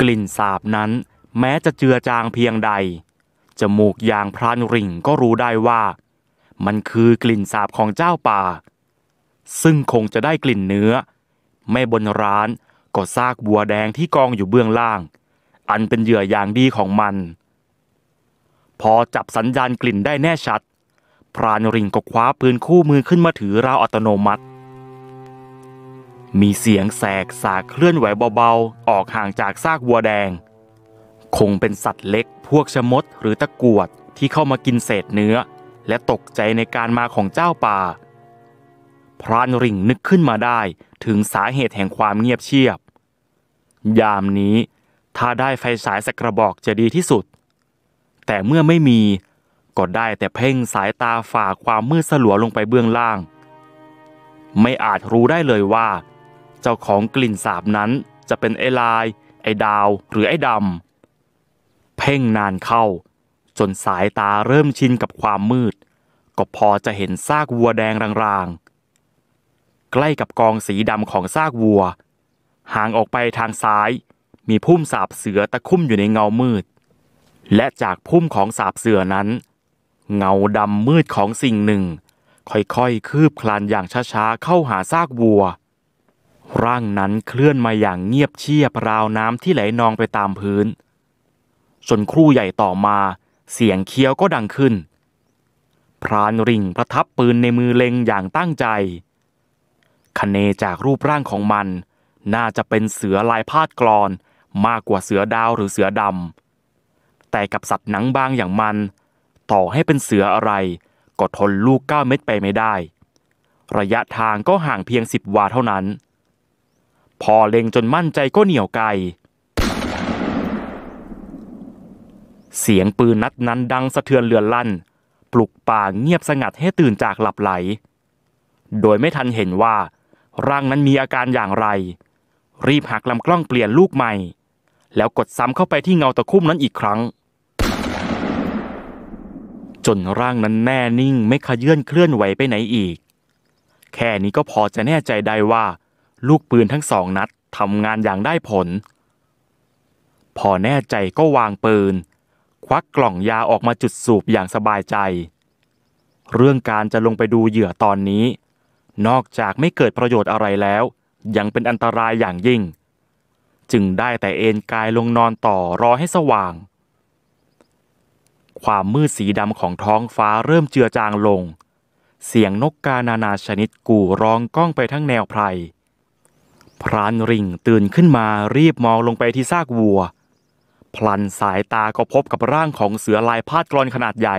กลิ่นสาบนั้นแม้จะเจือจางเพียงใด จมูกยางพรานริ่งก็รู้ได้ว่ามันคือกลิ่นสาบของเจ้าป่า ซึ่งคงจะได้กลิ่นเนื้อแม่บนร้านก็ซากบัวแดงที่กองอยู่เบื้องล่าง อันเป็นเหยื่ออย่างดีของมัน พอจับสัญญาณกลิ่นได้แน่ชัด พรานริ่งก็คว้าปืนคู่มือขึ้นมาถือราวอัตโนมัติมีเสียงแสกสากเคลื่อนไหวเบาๆ ออกห่างจากซากวัวแดง คงเป็นสัตว์เล็กพวกชมดหรือตะกวดที่เข้ามากินเศษเนื้อ และตกใจในการมาของเจ้าป่า พรานริ่งนึกขึ้นมาได้ถึงสาเหตุแห่งความเงียบเชียบ ยามนี้ถ้าได้ไฟฉายสักกระบอกจะดีที่สุด แต่เมื่อไม่มี ก็ได้แต่เพ่งสายตาฝ่าความมืดสลัวลงไปเบื้องล่าง ไม่อาจรู้ได้เลยว่าเจ้าของกลิ่นสาบนั้นจะเป็นไอลายไอดาว หรือไอดำ เพ่งนานเข้า จนสายตาเริ่มชินกับความมืด ก็พอจะเห็นซากวัวแดงรางๆ ใกล้กับกองสีดำของซากวัว ห่างออกไปทางซ้าย มีพุ่มสาบเสือตะคุ่มอยู่ในเงามืด และจากพุ่มของสาบเสือนั้น เงาดำมืดของสิ่งหนึ่ง ค่อยๆ คืบคลานอย่างช้าๆ เข้าหาซากวัวร่างนั้นเคลื่อนมาอย่างเงียบเชียบราวน้ำที่ไหลนองไปตามพื้น ส่วนครู่ใหญ่ต่อมาเสียงเคี้ยวก็ดังขึ้น พรานริ่งประทับปืนในมือเล็งอย่างตั้งใจคเนจากรูปร่างของมัน น่าจะเป็นเสือลายพาดกรอน มากกว่าเสือดาวหรือเสือดำแต่กับสัตว์หนังบางอย่างมัน ต่อให้เป็นเสืออะไร ก็ทนลูกเก้าเม็ดไปไม่ได้ ระยะทางก็ห่างเพียงสิบวาเท่านั้นพอเล็งจนมั่นใจก็เหนี่ยวไกเสียงปืนนัดนั้นดังสะเทือนเลือนลั่น ปลุกป่าเงียบสงัด ให้ตื่นจากหลับไหล โดยไม่ทันเห็นว่า ร่างนั้นมีอาการอย่างไร รีบหักลำกล้องเปลี่ยนลูกใหม่ แล้วกดซ้ำเข้าไปที่เงาตะคุ่มนั้นอีกครั้ง จนร่างนั้นแน่นิ่งไม่ขยื่นเคลื่อนไหวไปไหนอีก แค่นี้ก็พอจะแน่ใจได้ว่าลูกปืนทั้งสองนัดทำงานอย่างได้ผล พอแน่ใจก็วางปืน ควักกล่องยาออกมาจุดสูบอย่างสบายใจ เรื่องการจะลงไปดูเหยื่อตอนนี้ นอกจากไม่เกิดประโยชน์อะไรแล้ว ยังเป็นอันตรายอย่างยิ่ง จึงได้แต่เอนกายลงนอนต่อรอให้สว่าง ความมืดสีดำของท้องฟ้าเริ่มเจือจางลง เสียงนกกา นานาชนิดกู่ร้องก้องไปทั้งแนวไพรพรานริงตื่นขึ้นมารีบมองลงไปที่ซากวัว พลันสายตาก็พบกับร่างของเสือลายพาดกรอนขนาดใหญ่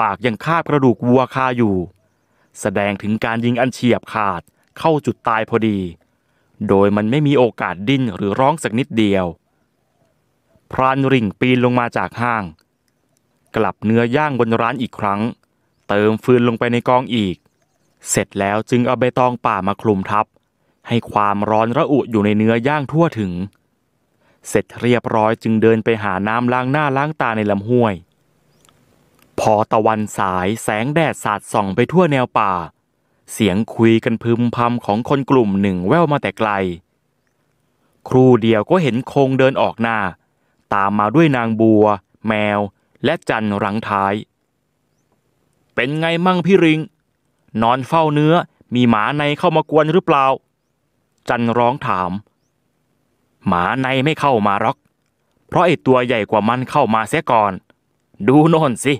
ปากยังคาบกระดูกวัวคาอยู่ แสดงถึงการยิงอันเฉียบขาดเข้าจุดตายพอดี โดยมันไม่มีโอกาสดิ้นหรือร้องสักนิดเดียว พรานริ่งปีนลงมาจากห้าง กลับเนื้อย่างบนร้านอีกครั้ง เติมฟืนลงไปในกองอีก เสร็จแล้วจึงเอาใบตองป่ามาคลุมทับให้ความร้อนระอุอยู่ในเนื้อย่างทั่วถึง เสร็จเรียบร้อยจึงเดินไปหาน้ำล้างหน้าล้างตาในลำห้วย พอตะวันสายแสงแดดสาดส่องไปทั่วแนวป่า เสียงคุยกันพึมพำของคนกลุ่มหนึ่งแว่วมาแต่ไกล ครูเดียวก็เห็นคงเดินออกหน้า ตามมาด้วยนางบัว แมว และจันหลังท้าย เป็นไงมั่งพี่ริง นอนเฝ้าเนื้อมีหมาในเข้ามากวนหรือเปล่าจันร้องถาม หมาในไม่เข้ามารอกเพราะไอตัวใหญ่กว่ามันเข้ามาเสียก่อน ดูโน่นสิ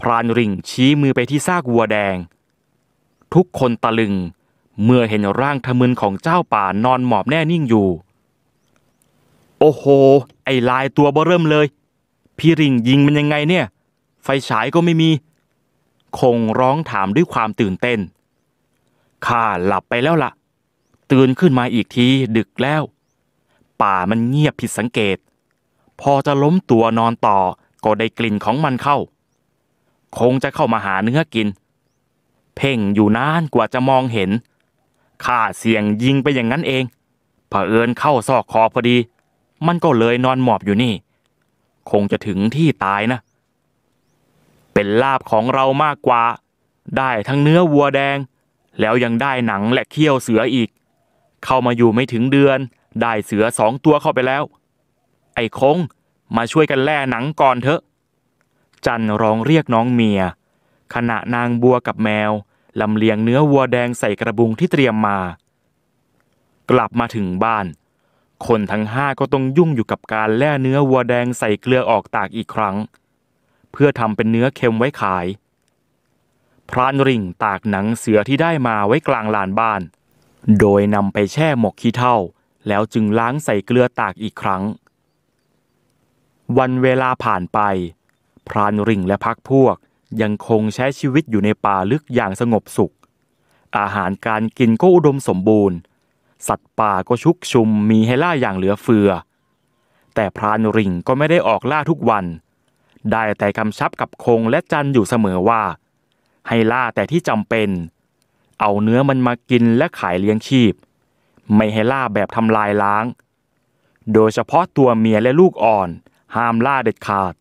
พรานริ่งชี้มือไปที่ซากวัวแดง ทุกคนตะลึงเมื่อเห็นร่างทะมึนของเจ้าป่านอนหมอบแน่นิ่งอยู่ โอ้โห ไอลายตัวเบเริ่มเลย พี่ริงยิงมันยังไงเนี่ย ไฟฉายก็ไม่มี คงร้องถามด้วยความตื่นเต้นข้าหลับไปแล้วละ่ะตื่นขึ้นมาอีกทีดึกแล้ว ป่ามันเงียบผิดสังเกต พอจะล้มตัวนอนต่อก็ได้กลิ่นของมันเข้า คงจะเข้ามาหาเนื้อกิน เพ่งอยู่นานกว่าจะมองเห็น ข้าเสี่ยงยิงไปอย่างนั้นเองเผอิญเข้าซอกคอพอดี มันก็เลยนอนหมอบอยู่นี่ คงจะถึงที่ตายนะ เป็นลาบของเรามากกว่า ได้ทั้งเนื้อวัวแดง แล้วยังได้หนังและเขี้ยวเสืออีกเข้ามาอยู่ไม่ถึงเดือนได้เสือสองตัวเข้าไปแล้ว ไอ้คงมาช่วยกันแล่หนังก่อนเถอะ จันร้องเรียกน้องเมีย ขณะนางบัวกับแมวลำเลียงเนื้อวัวแดงใส่กระบุงที่เตรียมมา กลับมาถึงบ้าน คนทั้งห้าก็ต้องยุ่งอยู่กับการแล่เนื้อวัวแดงใส่เกลือออกตากอีกครั้ง เพื่อทำเป็นเนื้อเค็มไว้ขายพรานริ่งตากหนังเสือที่ได้มาไว้กลางลานบ้านโดยนำไปแช่หมกขี้เถ้าแล้วจึงล้างใส่เกลือตากอีกครั้ง วันเวลาผ่านไป พรานริ่งและพักพวกยังคงใช้ชีวิตอยู่ในป่าลึกอย่างสงบสุข อาหารการกินก็อุดมสมบูรณ์ สัตว์ป่าก็ชุกชุมมีให้ล่าอย่างเหลือเฟือ แต่พรานริ่งก็ไม่ได้ออกล่าทุกวัน ได้แต่กำชับกับคงและจันอยู่เสมอว่าให้ล่าแต่ที่จำเป็นเอาเนื้อมันมากินและขายเลี้ยงชีพ ไม่ให้ล่าแบบทำลายล้าง โดยเฉพาะตัวเมียและลูกอ่อนห้ามล่าเด็ดขาด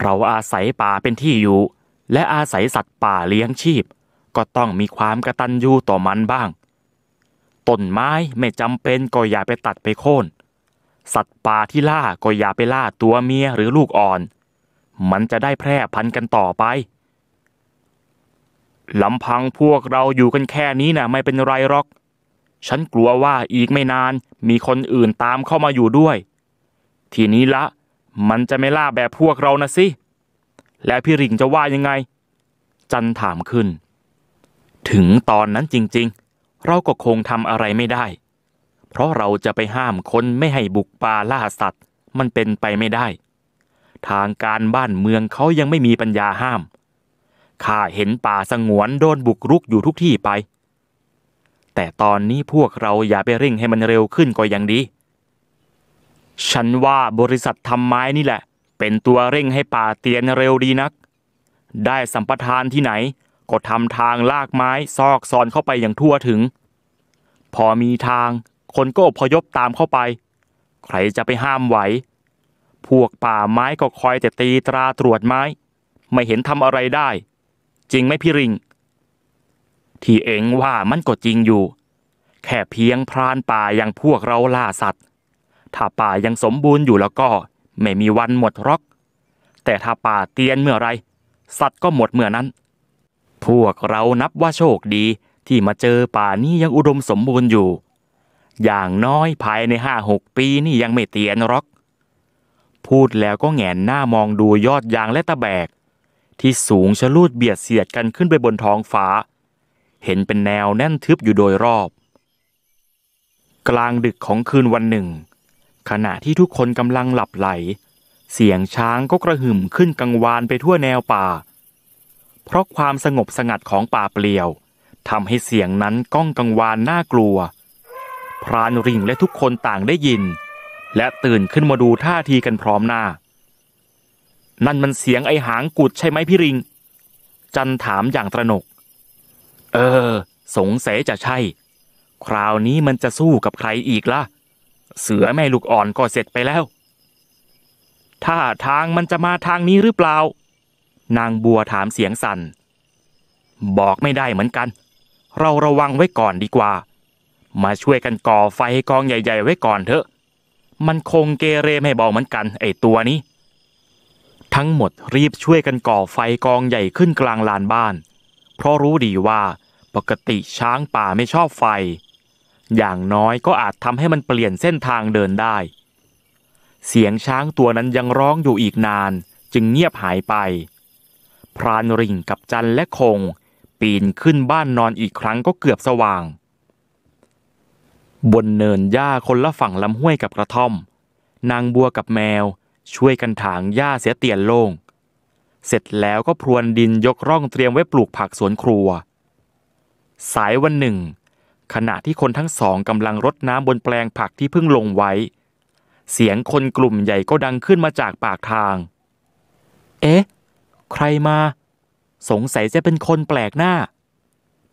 เราอาศัยป่าเป็นที่อยู่ และอาศัยสัตว์ป่าเลี้ยงชีพ ก็ต้องมีความกระตันยูต่อมันบ้างต้นไม้ไม่จำเป็นก็อย่าไปตัดไปโค่น สัตว์ป่าที่ล่าก็อย่าไปล่าตัวเมียหรือลูกอ่อน มันจะได้แพร่พันธุ์กันต่อไปลำพังพวกเราอยู่กันแค่นี้นะ่ะไม่เป็นไรหรอก ฉันกลัวว่าอีกไม่นานมีคนอื่นตามเข้ามาอยู่ด้วย ทีนี้ละ มันจะไม่ล่าแบบพวกเรานะสิ และพี่ริงจะว่ายังไง จันถามขึ้น ถึงตอนนั้นจริงๆ เราก็คงทำอะไรไม่ได้ เพราะเราจะไปห้ามคน ไม่ให้บุกป่าล่าสัตว์ มันเป็นไปไม่ได้ ทางการบ้านเมืองเขายังไม่มีปัญญาห้ามข้าเห็นป่าสงวนโดนบุกรุกอยู่ทุกที่ไป แต่ตอนนี้พวกเราอย่าไปเร่งให้มันเร็วขึ้นก็ยังดี ฉันว่าบริษัททำไม้นี่แหละ เป็นตัวเร่งให้ป่าเตียนเร็วดีนัก ได้สัมปทานที่ไหน ก็ทำทางลากไม้ซอกซอนเข้าไปอย่างทั่วถึง พอมีทางคนก็อพยพตามเข้าไป ใครจะไปห้ามไหว พวกป่าไม้ก็คอยแต่ตีตราตรวจไม้ ไม่เห็นทำอะไรได้จริงไหมพี่ริง ที่เองว่ามันก็จริงอยู่ แค่เพียงพรานป่าอย่างพวกเราล่าสัตว์ ถ้าป่ายังสมบูรณ์อยู่แล้วก็ไม่มีวันหมดรอก แต่ถ้าป่าเตียนเมื่อไร สัตว์ก็หมดเมื่อนั้น พวกเรานับว่าโชคดีที่มาเจอป่านี้ยังอุดมสมบูรณ์อยู่ อย่างน้อยภายในห้าหกปีนี่ยังไม่เตียนรอก พูดแล้วก็แงนหน้ามองดูยอดยางและตะแบกที่สูงชะลูดเบียดเสียดกันขึ้นไปบนท้องฟ้า เห็นเป็นแนวแน่นทึบอยู่โดยรอบ กลางดึกของคืนวันหนึ่ง ขณะที่ทุกคนกำลังหลับไหล เสียงช้างก็กระหึ่มขึ้นกังวานไปทั่วแนวป่า เพราะความสงบสงัดของป่าเปลี่ยวทำให้เสียงนั้นก้องกังวานน่ากลัว พรานริ่งและทุกคนต่างได้ยิน และตื่นขึ้นมาดูท่าทีกันพร้อมหน้านั่นมันเสียงไอหางกุดใช่ไหมพี่ริง จันถามอย่างตระหนก เออ สงสัยจะใช่ คราวนี้มันจะสู้กับใครอีกล่ะ เสือแม่ลูกอ่อนก็เสร็จไปแล้ว ถ้าทางมันจะมาทางนี้หรือเปล่า นางบัวถามเสียงสัน่น บอกไม่ได้เหมือนกัน เราระวังไว้ก่อนดีกว่า มาช่วยกันก่อไฟกองใหญ่ ๆไว้ก่อนเถอะ มันคงเกเรไม่บอกเหมือนกันไอตัวนี้ทั้งหมดรีบช่วยกันก่อไฟกองใหญ่ขึ้นกลางลานบ้าน เพราะรู้ดีว่าปกติช้างป่าไม่ชอบไฟ อย่างน้อยก็อาจทำให้มันเปลี่ยนเส้นทางเดินได้ เสียงช้างตัวนั้นยังร้องอยู่อีกนานจึงเงียบหายไป พรานริ่งกับจันและคง ปีนขึ้นบ้านนอนอีกครั้งก็เกือบสว่าง บนเนินหญ้าคนละฝั่งลำห้วยกับกระท่อม นางบัวกับแมวช่วยกันถางหญ้าเสียเตียนโล่งเสร็จแล้วก็พรวนดินยกร่องเตรียมไว้ปลูกผักสวนครัว สายวันหนึ่ง ขณะที่คนทั้งสองกำลังรดน้ำบนแปลงผักที่เพิ่งลงไว้ เสียงคนกลุ่มใหญ่ก็ดังขึ้นมาจากปากทาง เอ๊ะ ใครมา สงสัยจะเป็นคนแปลกหน้า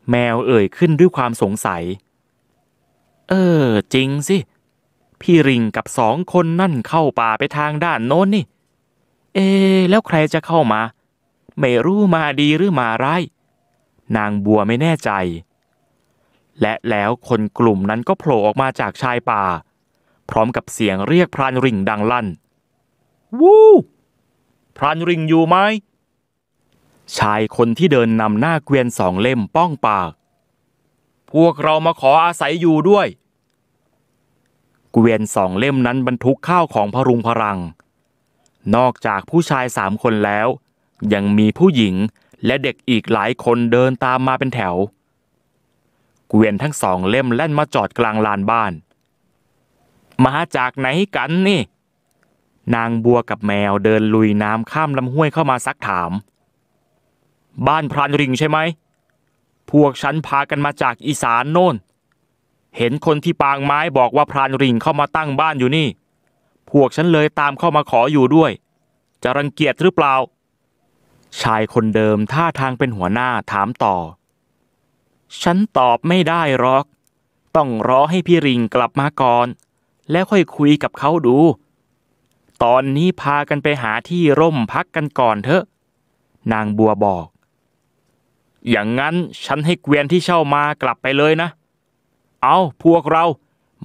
แมวเอ่ยขึ้นด้วยความสงสัย เออ จริงสิพี่ริงกับสองคนนั่นเข้าป่าไปทางด้านโน้นนี่ เอ แล้วใครจะเข้ามา ไม่รู้มาดีหรือมาร้าย นางบัวไม่แน่ใจ และแล้วคนกลุ่มนั้นก็โผล่ออกมาจากชายป่า พร้อมกับเสียงเรียกพรานริงดังลั่นวู้พรานริงอยู่ไหมชายคนที่เดินนำหน้าเกวียนสองเล่มป้องปาก พวกเรามาขออาศัยอยู่ด้วยเกวียนสองเล่มนั้นบรรทุกข้าวของพรุงพรัง นอกจากผู้ชายสามคนแล้ว ยังมีผู้หญิงและเด็กอีกหลายคนเดินตามมาเป็นแถวเกวียนทั้งสองเล่มแล่นมาจอดกลางลานบ้านมาจากไหนกันนี่ นางบัวกับแมวเดินลุยน้ำข้ามลำห้วยเข้ามาซักถาม บ้านพรานริงใช่ไหมพวกฉันพากันมาจากอีสานโน่นเห็นคนที่ปางไม้บอกว่าพรานริงเข้ามาตั้งบ้านอยู่นี่ พวกฉันเลยตามเข้ามาขออยู่ด้วย จะรังเกียจหรือเปล่า ชายคนเดิมท่าทางเป็นหัวหน้าถามต่อ ฉันตอบไม่ได้หรอก ต้องรอให้พี่ริงกลับมาก่อน แล้วค่อยคุยกับเขาดู ตอนนี้พากันไปหาที่ร่มพักกันก่อนเถอะ นางบัวบอก อย่างนั้นฉันให้เกวียนที่เช่ามากลับไปเลยนะเอาพวกเรา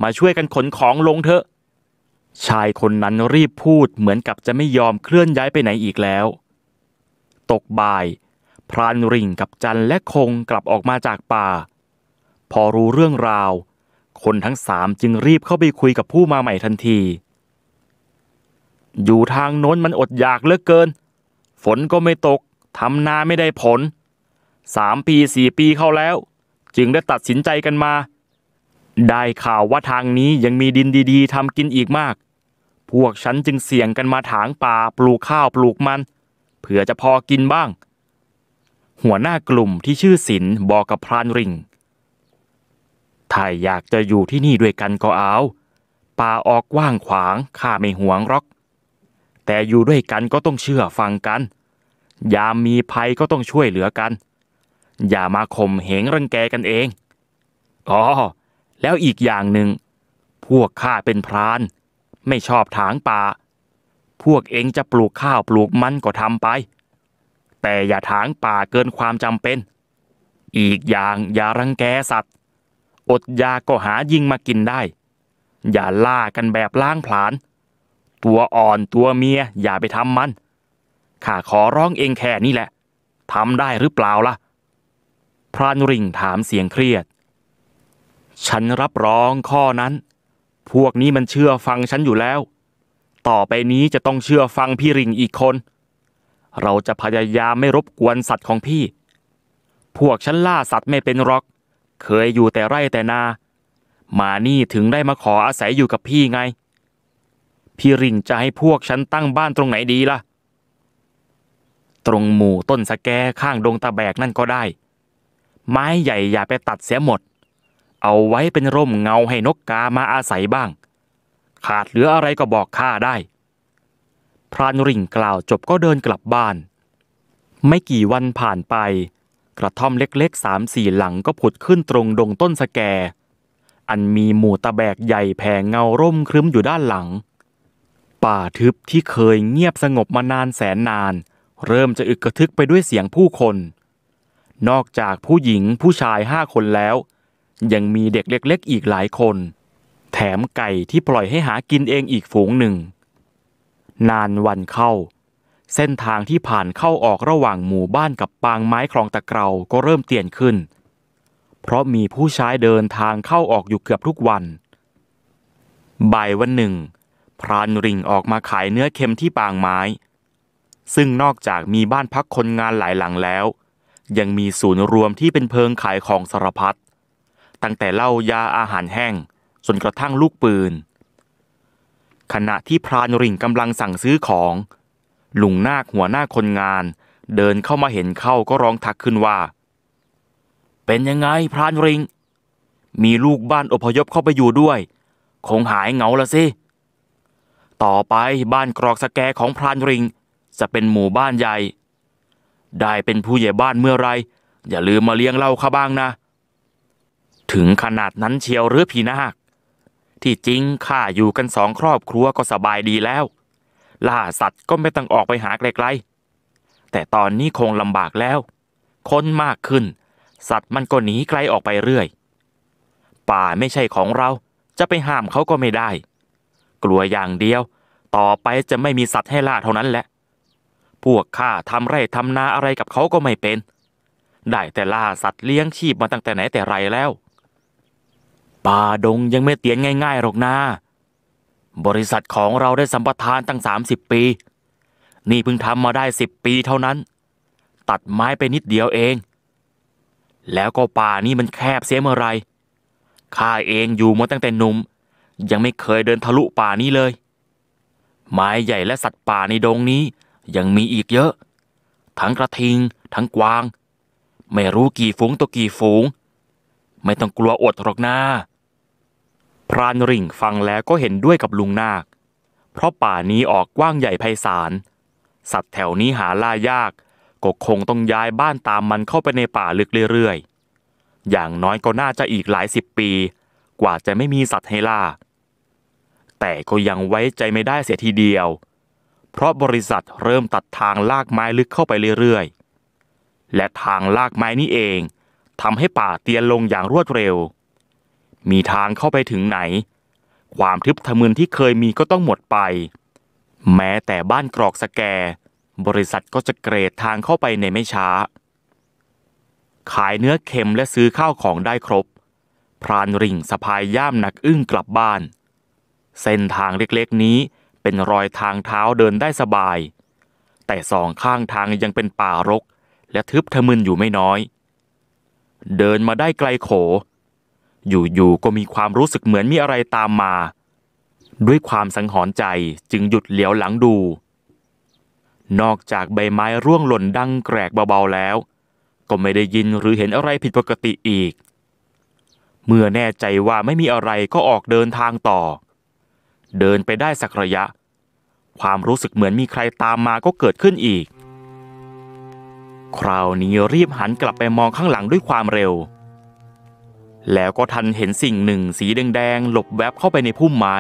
มาช่วยกันขนของลงเถอะ ชายคนนั้นรีบพูดเหมือนกับจะไม่ยอมเคลื่อนย้ายไปไหนอีกแล้ว ตกบ่าย พรานริ่งกับจันและคงกลับออกมาจากป่า พอรู้เรื่องราว คนทั้งสามจึงรีบเข้าไปคุยกับผู้มาใหม่ทันที อยู่ทางโน้นมันอดอยากเหลือเกิน ฝนก็ไม่ตกทำนาไม่ได้ผลสามปีสี่ปีเข้าแล้ว จึงได้ตัดสินใจกันมาได้ข่าวว่าทางนี้ยังมีดินดี ๆทำกินอีกมาก พวกฉันจึงเสี่ยงกันมาถางป่าปลูกข้าวปลูกมัน เผื่อจะพอกินบ้าง หัวหน้ากลุ่มที่ชื่อศิลบอกกับพรานริงถ้าอยากจะอยู่ที่นี่ด้วยกันก็เอา ป่าออกกว้างขวางข้าไม่หวงหรอก แต่อยู่ด้วยกันก็ต้องเชื่อฟังกัน ยามมีภัยก็ต้องช่วยเหลือกัน อย่ามาข่มเหงรังแกกันเองอ๋อแล้วอีกอย่างหนึ่งพวกข้าเป็นพราน ไม่ชอบถางป่า พวกเองจะปลูกข้าวปลูกมันก็ทำไป แต่อย่าถางป่าเกินความจำเป็น อีกอย่างอย่ารังแกสัตว์ อดยาก็หายิงมากินได้ อย่าล่ากันแบบล้างผลาญตัวอ่อนตัวเมียอย่าไปทำมันข้าขอร้องเองแค่นี้แหละทำได้หรือเปล่าล่ะ พรานริงถามเสียงเครียดฉันรับรองข้อนั้น พวกนี้มันเชื่อฟังฉันอยู่แล้ว ต่อไปนี้จะต้องเชื่อฟังพี่ริงอีกคน เราจะพยายามไม่รบกวนสัตว์ของพี่ พวกฉันล่าสัตว์ไม่เป็นหรอก เคยอยู่แต่ไร่แต่นา มานี่ถึงได้มาขออาศัยอยู่กับพี่ไง พี่ริงจะให้พวกฉันตั้งบ้านตรงไหนดีล่ะ ตรงหมู่ต้นสะแกข้างดงตะแบกนั่นก็ได้ ไม้ใหญ่อย่าไปตัดเสียหมดเอาไว้เป็นร่มเงาให้นกกามาอาศัยบ้าง ขาดเหลืออะไรก็บอกข้าได้ พรานริ่งกล่าวจบก็เดินกลับบ้าน ไม่กี่วันผ่านไป กระท่อมเล็กๆสามสี่หลังก็ผุดขึ้นตรงดงต้นสแก อันมีหมู่ตะแบกใหญ่แผงเงาร่มครึ้มอยู่ด้านหลัง ป่าทึบที่เคยเงียบสงบมานานแสนนานเริ่มจะอึกกระทึกไปด้วยเสียงผู้คน นอกจากผู้หญิงผู้ชายห้าคนแล้วยังมีเด็กเล็กๆอีกหลายคน แถมไก่ที่ปล่อยให้หากินเองอีกฝูงหนึ่ง นานวันเข้า เส้นทางที่ผ่านเข้าออกระหว่างหมู่บ้านกับปางไม้คลองตะเกราก็เริ่มเตียนขึ้น เพราะมีผู้ใช้เดินทางเข้าออกอยู่เกือบทุกวัน บ่ายวันหนึ่ง พรานริ่งออกมาขายเนื้อเค็มที่ปางไม้ ซึ่งนอกจากมีบ้านพักคนงานหลายหลังแล้ว ยังมีศูนย์รวมที่เป็นเพิงขายของสารพัดตั้งแต่เหล้ายาอาหารแห้งจนกระทั่งลูกปืน ขณะที่พรานริ่งกำลังสั่งซื้อของลุงนาคหัวหน้าคนงาน เดินเข้ามาเห็นเข้าก็ร้องทักขึ้นว่า เป็นยังไงพรานริง มีลูกบ้านอพยพเข้าไปอยู่ด้วย คงหายเหงาละสิ ต่อไปบ้านกรอกสแกของพรานริง จะเป็นหมู่บ้านใหญ่ได้เป็นผู้ใหญ่บ้านเมื่อไรอย่าลืมมาเลี้ยงเล่าข้าบ้างนะถึงขนาดนั้นเชียวหรือพีนาคที่จริงข้าอยู่กันสองครอบครัวก็สบายดีแล้ว ล่าสัตว์ก็ไม่ต้องออกไปหาไกลๆแต่ตอนนี้คงลำบากแล้ว คนมากขึ้นสัตว์มันก็หนีไกลออกไปเรื่อย ป่าไม่ใช่ของเราจะไปห้ามเขาก็ไม่ได้ กลัวอย่างเดียวต่อไปจะไม่มีสัตว์ให้ล่าเท่านั้นแหละ พวกข้าทำไร่ทำนาอะไรกับเขาก็ไม่เป็นได้แต่ล่าสัตว์เลี้ยงชีพมาตั้งแต่ไหนแต่ไรแล้วป่าดงยังไม่เตียนง่ายๆหรอกนะบริษัทของเราได้สัมปทานตั้ง 30 ปี นี่เพิ่งทำมาได้ 10 ปีเท่านั้น ตัดไม้ไปนิดเดียวเอง แล้วก็ป่านี้มันแคบเสียเมื่อไร ข้าเองอยู่มาตั้งแต่หนุ่มยังไม่เคยเดินทะลุป่านี้เลย ไม้ใหญ่และสัตว์ป่าในดงนี้ ยังมีอีกเยอะ ทั้งกระทิง ทั้งกวาง ไม่รู้กี่ฝูงตัวกี่ฝูง ไม่ต้องกลัวอดหรอกนะ้าพรานริ่งฟังแล้วก็เห็นด้วยกับลุงนาค เพราะป่านี้ออกกว้างใหญ่ไพศาล สัตว์แถวนี้หาล่ายากก็คงต้องย้ายบ้านตามมันเข้าไปในป่าลึกเรื่อย ๆ อย่างน้อยก็น่าจะอีกหลายสิบปี กว่าจะไม่มีสัตว์ให้ล่า แต่ก็ยังไว้ใจไม่ได้เสียทีเดียว เพราะบริษัทเริ่มตัดทางลากไม้ลึกเข้าไปเรื่อยๆ และทางลากไม้นี้เองทำให้ป่าเตียนลงอย่างรวดเร็วมีทางเข้าไปถึงไหน ความทึบทะมึนที่เคยมีก็ต้องหมดไป แม้แต่บ้านกรอกสแกรบริษัทก็จะเกรดทางเข้าไปในไม่ช้า ขายเนื้อเค็มและซื้อข้าวของได้ครบ พรานริ่งสะพายย่ามหนักอึ้งกลับบ้าน เส้นทางเล็กๆนี้เป็นรอยทางเท้าเดินได้สบาย แต่สองข้างทางยังเป็นป่ารก และทึบทะมึนอยู่ไม่น้อย เดินมาได้ไกลโขอยู่ๆ ก็มีความรู้สึกเหมือนมีอะไรตามมา ด้วยความสังหรณ์ใจจึงหยุดเหลียวหลังดู นอกจากใบไม้ร่วงหล่นดังแกรกเบาๆแล้วก็ไม่ได้ยินหรือเห็นอะไรผิดปกติอีก เมื่อแน่ใจว่าไม่มีอะไรก็ออกเดินทางต่อ เดินไปได้สักระยะ ความรู้สึกเหมือนมีใครตามมาก็เกิดขึ้นอีก คราวนี้รีบหันกลับไปมองข้างหลังด้วยความเร็วแล้วก็ทันเห็นสิ่งหนึ่ง สีแดงๆ หลบแวบเข้าไปในพุ่มไม้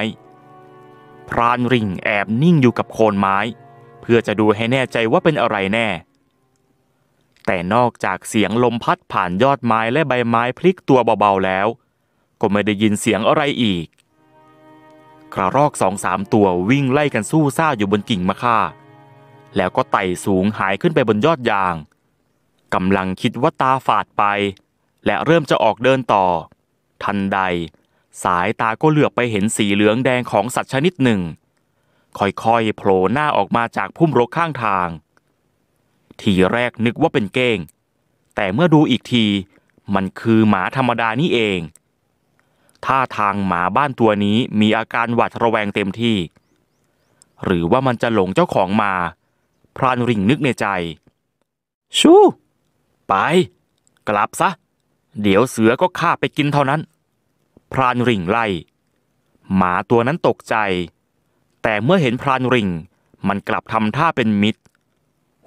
พรานริ่งแอบนิ่งอยู่กับโคนไม้ เพื่อจะดูให้แน่ใจว่าเป็นอะไรแน่ แต่นอกจากเสียงลมพัดผ่านยอดไม้และใบไม้พลิกตัว เบาๆแล้ว ก็ไม่ได้ยินเสียงอะไรอีกกระรอกสองสามตัววิ่งไล่กันสู้ซ่าอยู่บนกิ่งมะค่า แล้วก็ไต่สูงหายขึ้นไปบนยอดยางกำลังคิดว่าตาฝาดไปและเริ่มจะออกเดินต่อ ทันใด สายตาก็เหลือบไปเห็นสีเหลืองแดงของสัตว์ชนิดหนึ่ง ค่อย ๆโผล่หน้าออกมาจากพุ่มรกข้างทางทีแรกนึกว่าเป็นเก้งแต่เมื่อดูอีกที มันคือหมาธรรมดานี่เองท่าทางหมาบ้านตัวนี้มีอาการหวาดระแวงเต็มที่ หรือว่ามันจะหลงเจ้าของมา พรานริ่งนึกในใจ ชู ไป กลับซะเดี๋ยวเสือก็ฆ่าไปกินเท่านั้น พรานริ่งไล่ หมาตัวนั้นตกใจ แต่เมื่อเห็นพรานริ่ง มันกลับทำท่าเป็นมิตร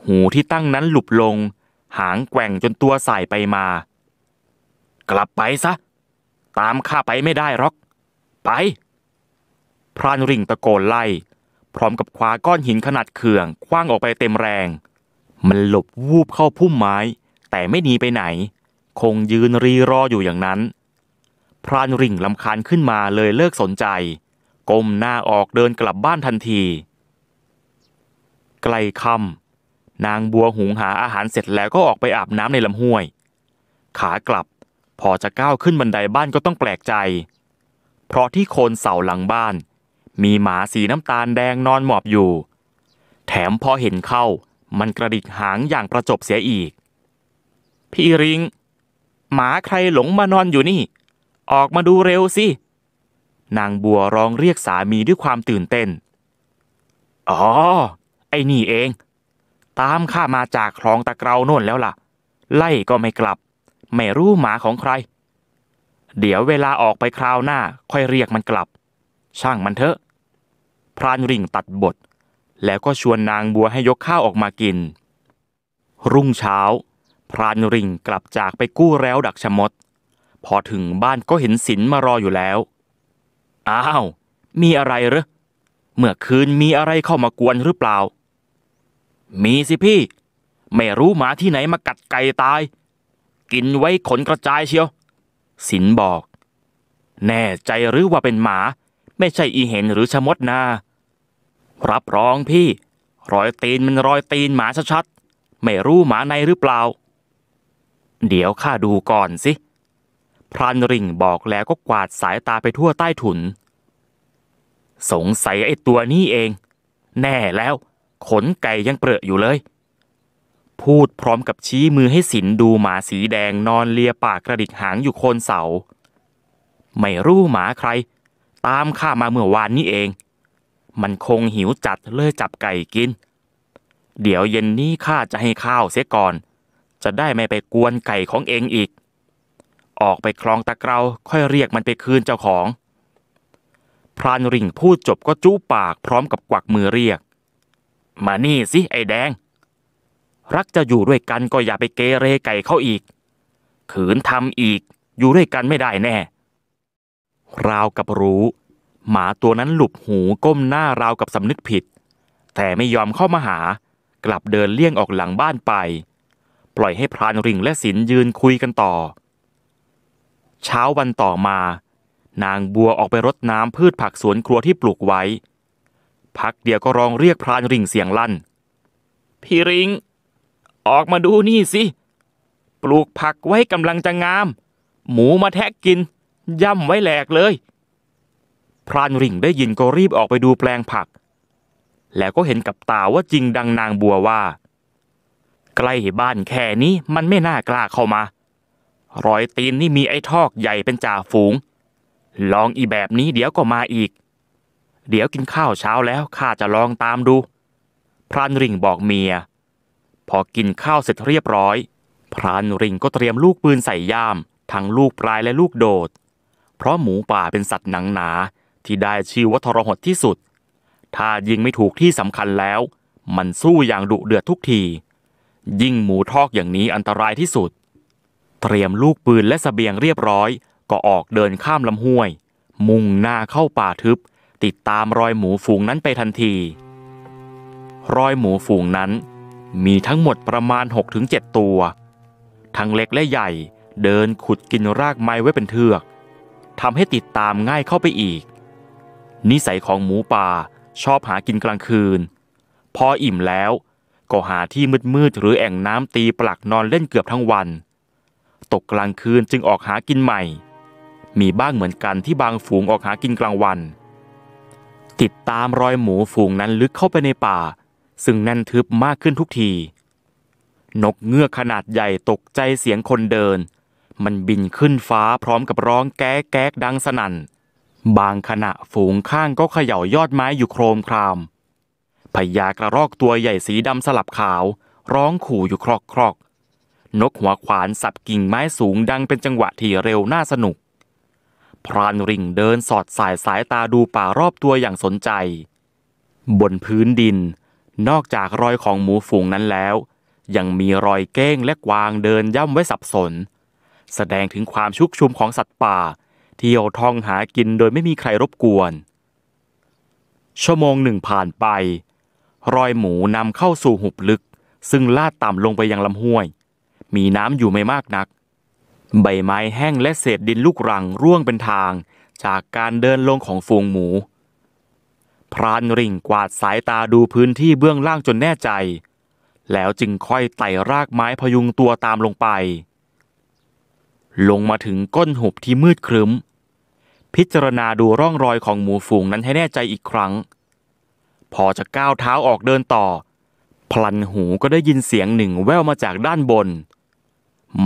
หูที่ตั้งนั้นหลุบลง หางแกว่งจนตัวสายไปมา กลับไปซะ ตามข้าไปไม่ได้หรอก ไป พรานริ่งตะโกนไล่ พร้อมกับคว้าก้อนหินขนาดเขื่อง คว้างออกไปเต็มแรง มันหลบวูบเข้าพุ่มไม้ แต่ไม่หนีไปไหนคงยืนรีรออยู่อย่างนั้น พรานริ่งลำคาญขึ้นมาเลยเลิกสนใจก้ม หน้าออกเดินกลับบ้านทันทีไกลคำนางบัวหุงหาอาหารเสร็จแล้วก็ออกไปอาบน้ำในลำห้วย ขากลับพอจะก้าวขึ้นบันไดบ้านก็ต้องแปลกใจ เพราะที่โคน เสาหลังบ้าน มีหมาสีน้ำตาลแดงนอนหมอบอยู่ แถมพอเห็นเข้ามันกระดิกหางอย่างประจบเสียอีก พี่ริงหมาใครหลงมานอนอยู่นี่ ออกมาดูเร็วสินางบัวร้องเรียกสามีด้วยความตื่นเต้น อ๋อ ไอ้นี่เอง ตามข้ามาจากคลองตะเกราโน่นแล้วล่ะ ไล่ก็ไม่กลับไม่รู้หมาของใคร เดี๋ยวเวลาออกไปคราวหน้าค่อยเรียกมันกลับ ช่างมันเถอะ พรานริ่งตัดบท แล้วก็ชวนนางบัวให้ยกข้าวออกมากิน รุ่งเช้าพรานริงกลับจากไปกู้แล้วดักชะมด พอถึงบ้านก็เห็นสินมารออยู่แล้ว อ้าวมีอะไรหรอเมื่อคืนมีอะไรเข้ามากวนหรือเปล่า มีสิพี่ ไม่รู้หมาที่ไหนมากัดไก่ตาย กินไว้ขนกระจายเชียว สินบอก แน่ใจหรือว่าเป็นหมา ไม่ใช่อีเห็นหรือชะมดนา รับรองพี่ รอยตีนมันรอยตีนหมาชัดๆไม่รู้หมาในหรือเปล่าเดี๋ยวข้าดูก่อนสิ พรานริ่งบอกแล้วก็กวาดสายตาไปทั่วใต้ถุน สงสัยไอ้ตัวนี้เอง แน่แล้ว ขนไก่ยังเปรอะอยู่เลย พูดพร้อมกับชี้มือให้สินดูหมาสีแดงนอนเลียปากกระดิกหางอยู่โคนเสา ไม่รู้หมาใคร ตามข้ามาเมื่อวานนี้เอง มันคงหิวจัดเลยจับไก่กิน เดี๋ยวเย็นนี้ข้าจะให้ข้าวเสียก่อนจะได้ไม่ไปกวนไก่ของเองอีก ออกไปคลองตะเกราค่อยเรียกมันไปคืนเจ้าของ พรานริ่งพูดจบก็จู้ปากพร้อมกับกวักมือเรียก มานี่สิ ไอ้แดง รักจะอยู่ด้วยกันก็อย่าไปเกเรไก่เขาอีก ขืนทำอีกอยู่ด้วยกันไม่ได้แน่ ราวกับรู้ หมาตัวนั้นหลุบหูก้มหน้าราวกับสำนึกผิด แต่ไม่ยอมเข้ามาหากลับเดินเลี่ยงออกหลังบ้านไปปล่อยให้พรานริงและศิลยืนคุยกันต่อ เช้าวันต่อมา นางบัวออกไปรดน้ำพืชผักสวนครัวที่ปลูกไว้ พักเดียวก็ร้องเรียกพรานริงเสียงลั่นพี่ริง ออกมาดูนี่สิ ปลูกผักไว้กำลังจะงามหมูมาแทะกิน ย่ำไว้แหลกเลยพรานริงได้ยินก็รีบออกไปดูแปลงผัก แล้วก็เห็นกับตาว่าจริงดังนางบัวว่าใกล้บ้านแค่นี้มันไม่น่ากล้าเข้ามา รอยตีนนี่มีไอ้ทอกใหญ่เป็นจ่าฝูง ลองอีแบบนี้เดี๋ยวก็มาอีก เดี๋ยวกินข้าวเช้าแล้วข้าจะลองตามดู พรานริ่งบอกเมีย พอกินข้าวเสร็จเรียบร้อย พรานริ่งก็เตรียมลูกปืนใส่ย่าม ทั้งลูกปลายและลูกโดด เพราะหมูป่าเป็นสัตว์หนังหนา ที่ได้ชื่อว่าทรหดที่สุด ถ้ายิงไม่ถูกที่สำคัญแล้ว มันสู้อย่างดุเดือดทุกทียิ่งหมูทอกอย่างนี้อันตรายที่สุด เตรียมลูกปืนและสเสบียงเรียบร้อย ก็ออกเดินข้ามลำห้วย มุ่งหน้าเข้าป่าทึบ ติดตามรอยหมูฝูงนั้นไปทันที รอยหมูฝูงนั้น มีทั้งหมดประมาณ6-7ตัว ทั้งเล็กและใหญ่เดินขุดกินรากไม้ไว้เป็นเทือกทำให้ติดตามง่ายเข้าไปอีก นิสัยของหมูป่าชอบหากินกลางคืน พออิ่มแล้วก็หาที่มืดๆหรือแอ่งน้ำตีปลักนอนเล่นเกือบทั้งวัน ตกกลางคืนจึงออกหากินใหม่ มีบ้างเหมือนกันที่บางฝูงออกหากินกลางวัน ติดตามรอยหมูฝูงนั้นลึกเข้าไปในป่า ซึ่งแน่นทึบมากขึ้นทุกที นกเงือกขนาดใหญ่ตกใจเสียงคนเดิน มันบินขึ้นฟ้าพร้อมกับร้องแก๊กแก๊กดังสนั่น บางขณะฝูงข้างก็เขย่ายอดไม้อยู่โครมครามพญากระรอกตัวใหญ่สีดำสลับขาวร้องขู่อยู่ครอกครอกนกหัวขวานสับกิ่งไม้สูงดังเป็นจังหวะที่เร็วน่าสนุก พรานริ่งเดินสอดสายสายตาดูป่ารอบตัวอย่างสนใจ บนพื้นดินนอกจากรอยของหมูฝูงนั้นแล้ว ยังมีรอยเก้งและกวางเดินย่ำไว้สับสน แสดงถึงความชุกชุมของสัตว์ป่าเที่ยวท่องหากินโดยไม่มีใครรบกวน ชั่วโมงหนึ่งผ่านไปรอยหมูนำเข้าสู่หุบลึก ซึ่งลาดต่ำลงไปยังลำห้วย มีน้ำอยู่ไม่มากนัก ใบไม้แห้งและเศษดินลูกรังร่วงเป็นทาง จากการเดินลงของฝูงหมู พรานริ่งกวาดสายตาดูพื้นที่เบื้องล่างจนแน่ใจ แล้วจึงค่อยไต่รากไม้พยุงตัวตามลงไป ลงมาถึงก้นหุบที่มืดครึ้ม พิจารณาดูร่องรอยของหมูฝูงนั้นให้แน่ใจอีกครั้งพอจะก้าวเท้าออกเดินต่อ พลันหูก็ได้ยินเสียงหนึ่งแว่วมาจากด้านบน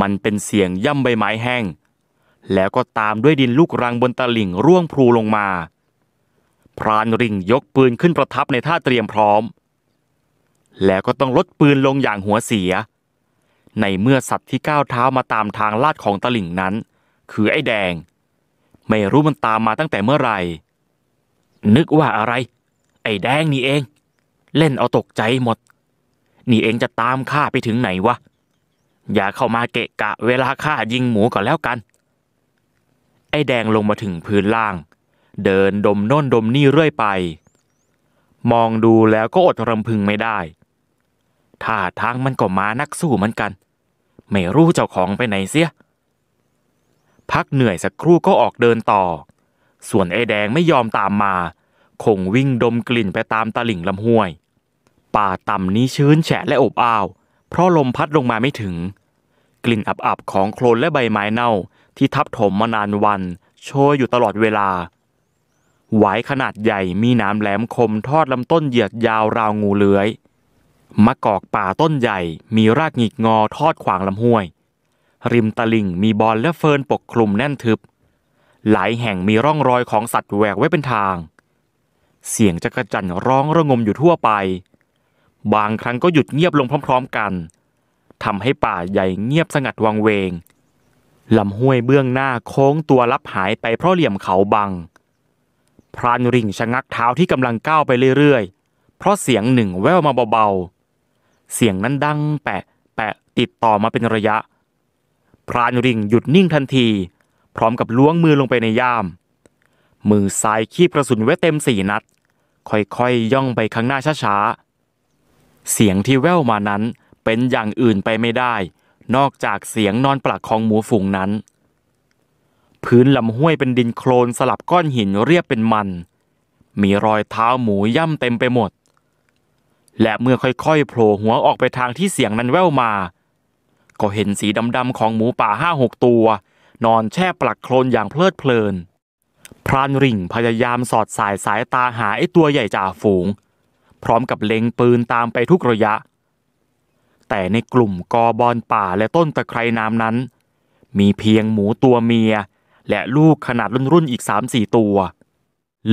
มันเป็นเสียงย่ำใบไม้แห้ง แล้วก็ตามด้วยดินลูกรังบนตะลิ่งร่วงพลูลงมา พรานริ่งยกปืนขึ้นประทับในท่าเตรียมพร้อม แล้วก็ต้องลดปืนลงอย่างหัวเสีย ในเมื่อสัตว์ที่ก้าวเท้ามาตามทางลาดของตะลิ่งนั้น คือไอ้แดง ไม่รู้มันตามมาตั้งแต่เมื่อไหร่ นึกว่าอะไรไอ้แดงนี่เอง เล่นเอาตกใจหมด นี่เองจะตามข้าไปถึงไหนวะ อย่าเข้ามาเกะกะเวลาข้ายิงหมูก่อนแล้วกัน ไอ้แดงลงมาถึงพื้นล่าง เดินดมโน่นดมนี่เรื่อยไป มองดูแล้วก็อดรำพึงไม่ได้ท่าทางมันก็มานักสู้เหมือนกัน ไม่รู้เจ้าของไปไหนเสีย พักเหนื่อยสักครู่ก็ออกเดินต่อ ส่วนไอ้แดงไม่ยอมตามมาคงวิ่งดมกลิ่นไปตามตลิ่งลำห้วย ป่าต่ำนี้ชื้นแฉะและอบอ้าว เพราะลมพัดลงมาไม่ถึง กลิ่นอับๆของโคลนและใบไม้เน่าที่ทับถมมานานวัน โชยอยู่ตลอดเวลาหวขนาดใหญ่มีน้ำแหลมคมทอดลำต้นเหยียดยาวราวงูเลื้อย มะกอกป่าต้นใหญ่มีรากหงิกงอทอดขวางลำห้วย ริมตลิ่งมีบอลและเฟิร์นปกคลุมแน่นทึบ หลายแห่งมีร่องรอยของสัตว์แหวกไว้เป็นทางเสียงจักรจั่นร้องระงมอยู่ทั่วไป บางครั้งก็หยุดเงียบลงพร้อม ๆกันทำให้ป่าใหญ่เงียบสงัดวังเวงลำห้วยเบื้องหน้าโค้งตัวลับหายไปเพราะเหลี่ยมเขาบังพรานริ่งชะงักเท้าที่กำลังก้าวไปเรื่อยๆ เพราะเสียงหนึ่งแว่วมาเบาๆ เสียงนั้นดังแปะแปะติดต่อมาเป็นระยะ พรานริ่งหยุดนิ่งทันที พร้อมกับล้วงมือลงไปในย่ามมือซ้ายคีบกระสุนไว้เต็มสี่นัด ค่อยๆย่องไปข้างหน้าช้าๆ เสียงที่แว่วมานั้นเป็นอย่างอื่นไปไม่ได้ นอกจากเสียงนอนปลักของหมูฝูงนั้น พื้นลำห้วยเป็นดินโคลนสลับก้อนหินเรียบเป็นมัน มีรอยเท้าหมูย่ำเต็มไปหมด และเมื่อค่อยๆโผล่หัวออกไปทางที่เสียงนั้นแว่วมาก็เห็นสีดำๆของหมูป่าห้าหกตัว นอนแช่ปลักโคลนอย่างเพลิดเพลินพรานริ่งพยายามสอดสายสายตาหาไอ้ตัวใหญ่จ่าฝูง พร้อมกับเล็งปืนตามไปทุกระยะ แต่ในกลุ่มกอบอนป่าและต้นตะไคร่น้ำนั้น มีเพียงหมูตัวเมีย และลูกขนาดรุ่นรุ่นอีกสามสี่ตัว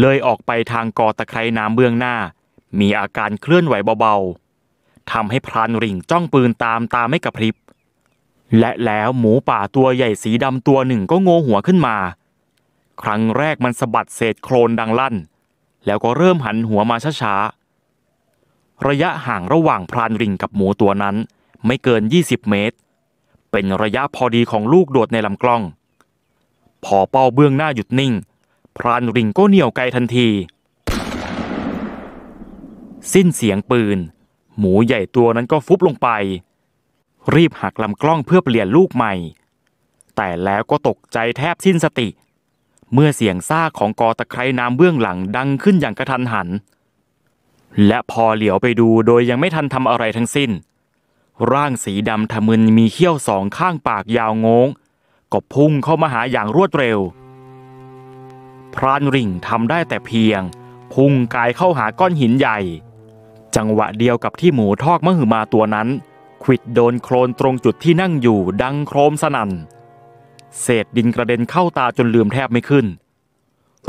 เลยออกไปทางกอตะไคร่น้ำเบื้องหน้า มีอาการเคลื่อนไหวเบาๆทำให้พรานริ่งจ้องปืนตามตาไม่กระพริบและแล้วหมูป่าตัวใหญ่สีดำตัวหนึ่งก็โงหัวขึ้นมาครั้งแรกมันสะบัดเศษโครนดังลั่น แล้วก็เริ่มหันหัวมาช้าๆ ระยะห่างระหว่างพรานริงกับหมูตัวนั้นไม่เกิน 20 เมตร เป็นระยะพอดีของลูกโดดในลำกล้อง พอเป้าเบื้องหน้าหยุดนิ่ง พรานริงก็เหนี่ยวไกลทันที สิ้นเสียงปืน หมูใหญ่ตัวนั้นก็ฟุบลงไป รีบหักลำกล้องเพื่อเปลี่ยนลูกใหม่ แต่แล้วก็ตกใจแทบสิ้นสติเเมื่อเสียงซาของกอตะไคร่น้ำเบื้องหลังดังขึ้นอย่างกระทันหัน และพอเหลียวไปดูโดยยังไม่ทันทำอะไรทั้งสิ้น ร่างสีดำทะมึนมีเขี้ยวสองข้างปากยาวงงก็พุ่งเข้ามาหาอย่างรวดเร็ว พรานริ่งทำได้แต่เพียงพุ่งกายเข้าหาก้อนหินใหญ่ จังหวะเดียวกับที่หมูทอกมหึมาตัวนั้นขิดโดนโคลนตรงจุดที่นั่งอยู่ดังโครมสนั่นเศษดินกระเด็นเข้าตาจนลืมแทบไม่ขึ้น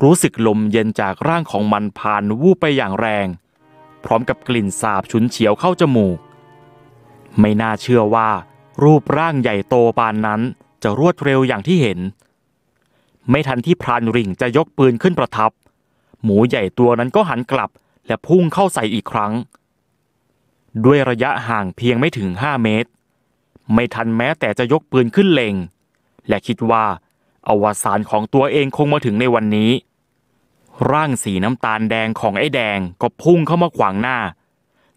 รู้สึกลมเย็นจากร่างของมันผ่านวูบไปอย่างแรง พร้อมกับกลิ่นสาบฉุนเฉียวเข้าจมูก ไม่น่าเชื่อว่า รูปร่างใหญ่โตปานนั้นจะรวดเร็วอย่างที่เห็น ไม่ทันที่พรานริ่งจะยกปืนขึ้นประทับ หมูใหญ่ตัวนั้นก็หันกลับและพุ่งเข้าใส่อีกครั้ง ด้วยระยะห่างเพียงไม่ถึงห้าเมตร ไม่ทันแม้แต่จะยกปืนขึ้นเล็งและคิดว่า อวสานของตัวเองคงมาถึงในวันนี้ ร่างสีน้ำตาลแดงของไอ้แดงก็พุ่งเข้ามาขวางหน้า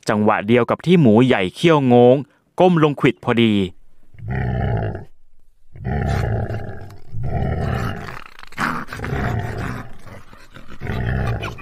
จังหวะเดียวกับที่หมูใหญ่เขี้ยวงงก้มลงขิดพอดี t